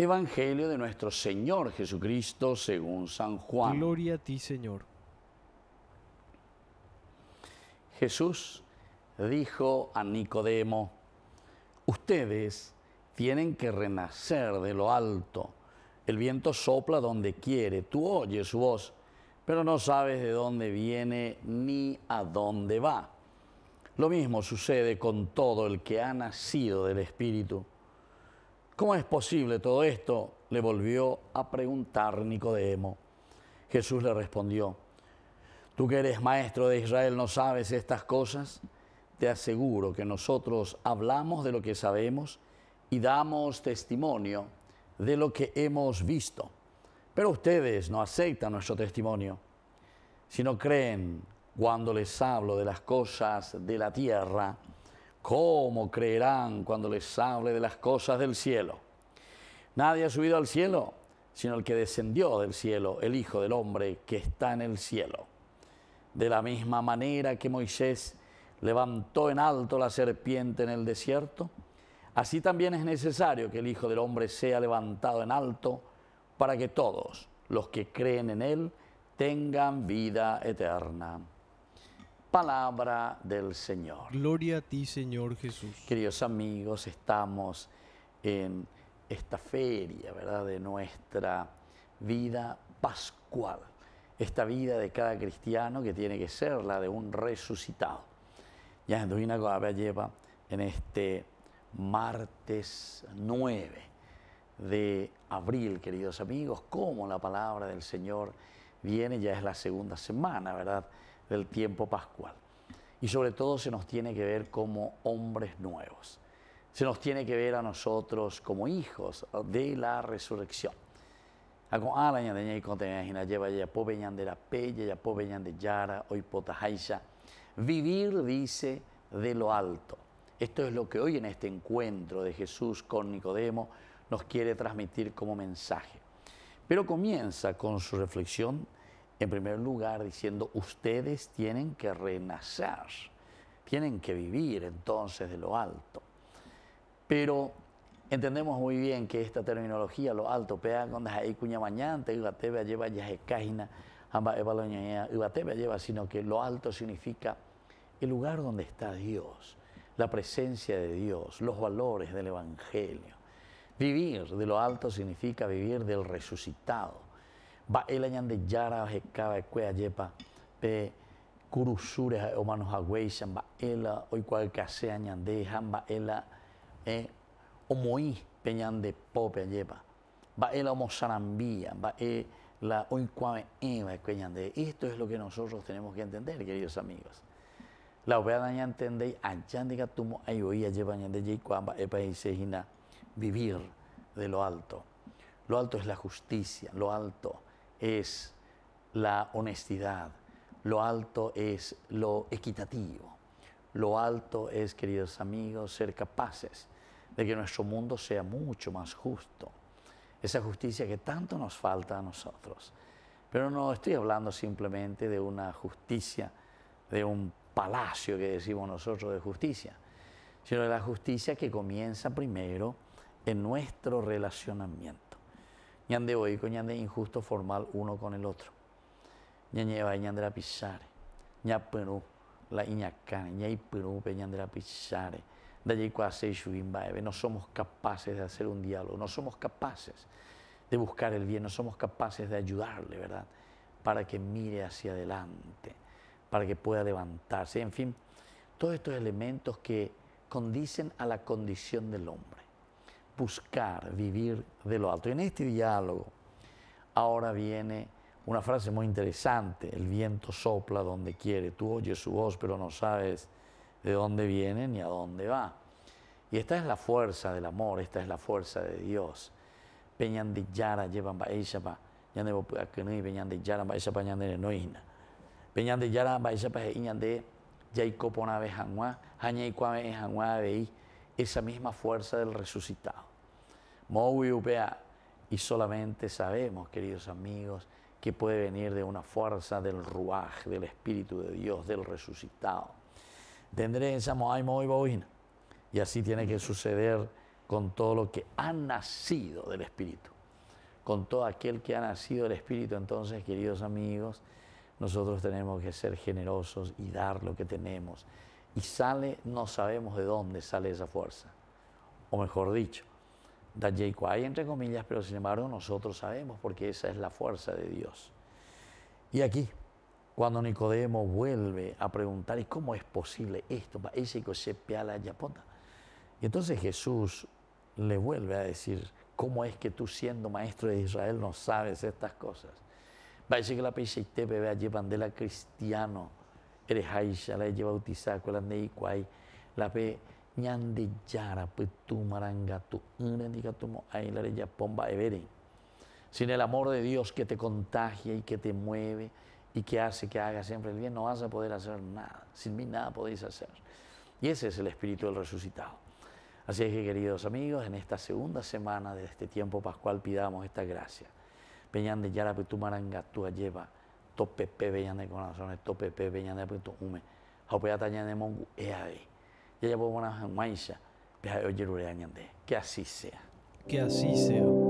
Evangelio de nuestro Señor Jesucristo según San Juan. Gloria a ti, Señor. Jesús dijo a Nicodemo, ustedes tienen que renacer de lo alto. El viento sopla donde quiere, tú oyes su voz, pero no sabes de dónde viene ni a dónde va. Lo mismo sucede con todo el que ha nacido del Espíritu. ¿Cómo es posible todo esto? le volvió a preguntar Nicodemo. Jesús le respondió, Tú que eres maestro de Israel no sabes estas cosas. Te aseguro que nosotros hablamos de lo que sabemos y damos testimonio de lo que hemos visto. Pero ustedes no aceptan nuestro testimonio, sino creen cuando les hablo de las cosas de la tierra ¿Cómo creerán cuando les hable de las cosas del cielo? Nadie ha subido al cielo, sino el que descendió del cielo, el Hijo del Hombre que está en el cielo. De la misma manera que Moisés levantó en alto la serpiente en el desierto, así también es necesario que el Hijo del Hombre sea levantado en alto para que todos los que creen en Él tengan vida eterna palabra del Señor. Gloria a ti, Señor Jesús. Queridos amigos, estamos en esta feria, ¿verdad?, de nuestra vida pascual. Esta vida de cada cristiano que tiene que ser la de un resucitado. Ya en lleva en este martes 9 de abril, queridos amigos, como la palabra del Señor viene, ya es la segunda semana, ¿verdad? del tiempo pascual. Y sobre todo se nos tiene que ver como hombres nuevos. Se nos tiene que ver a nosotros como hijos de la resurrección. Ah, pues, de la pues, de yara, hoy pues, Vivir dice de lo alto. Esto es lo que hoy en este encuentro de Jesús con Nicodemo nos quiere transmitir como mensaje. Pero comienza con su reflexión en primer lugar diciendo, ustedes tienen que renacer, tienen que vivir entonces de lo alto. Pero entendemos muy bien que esta terminología, lo alto, pea cuando ahí cuña mañante, lleva lleva, sino que lo alto significa el lugar donde está Dios, la presencia de Dios, los valores del Evangelio. Vivir de lo alto significa vivir del resucitado ba eleñan de yara jecaba cuea yepa pe curusure o manos agüeysan va ela hoy cual casea e, ñande eh, omoí peñan de pope yepa va ela homo sarambía va e la hoy eva de esto es lo que nosotros tenemos que entender queridos amigos la obeda daña entendéis allá tumo ay oía ñande y cuamba epa y vivir de lo alto lo alto es la justicia lo alto es la honestidad, lo alto es lo equitativo, lo alto es, queridos amigos, ser capaces de que nuestro mundo sea mucho más justo. Esa justicia que tanto nos falta a nosotros. Pero no estoy hablando simplemente de una justicia, de un palacio que decimos nosotros de justicia, sino de la justicia que comienza primero en nuestro relacionamiento ñande oico, ñande injusto formal uno con el otro. ñañeva ñande la pisare, ñapurú, la iñacane, ñaipurú, ñande la pisare. No somos capaces de hacer un diálogo, no somos capaces de buscar el bien, no somos capaces de ayudarle, ¿verdad? Para que mire hacia adelante, para que pueda levantarse. En fin, todos estos elementos que condicen a la condición del hombre buscar vivir de lo alto. En este diálogo ahora viene una frase muy interesante, el viento sopla donde quiere, tú oyes su voz pero no sabes de dónde viene ni a dónde va. Y esta es la fuerza del amor, esta es la fuerza de Dios. Peñandillara llevan baishapa, yande bopuakenui, peñandillara baishapa yande noina. Peñandillara baishapa iñande e yaikopona bejanwa, jañaikwame bejanwa bei esa misma fuerza del resucitado. y Upea. Y solamente sabemos, queridos amigos, que puede venir de una fuerza del Ruaj, del Espíritu de Dios, del resucitado. Tendré en mow y Boina. Y así tiene que suceder con todo lo que ha nacido del Espíritu. Con todo aquel que ha nacido del Espíritu, entonces, queridos amigos, nosotros tenemos que ser generosos y dar lo que tenemos sale, no sabemos de dónde sale esa fuerza. O mejor dicho, da hay entre comillas, pero sin embargo nosotros sabemos porque esa es la fuerza de Dios. Y aquí, cuando Nicodemo vuelve a preguntar, ¿y cómo es posible esto? ese se Y entonces Jesús le vuelve a decir, ¿cómo es que tú siendo maestro de Israel no sabes estas cosas? Va a que la y llevar allí la cristiano la la la pe la sin el amor de Dios que te contagia y que te mueve y que hace que hagas siempre el bien no vas a poder hacer nada sin mí nada podéis hacer y ese es el espíritu del resucitado Así es que queridos amigos, en esta segunda semana de este tiempo pascual pidamos esta gracia. Peñan de maranga Marangatu lleva tope pepe de corazones, tope pepe de puto hume, hopea taña de mongu, E de, ya ya una mancha, maisha, yo de que así sea. Que así sea.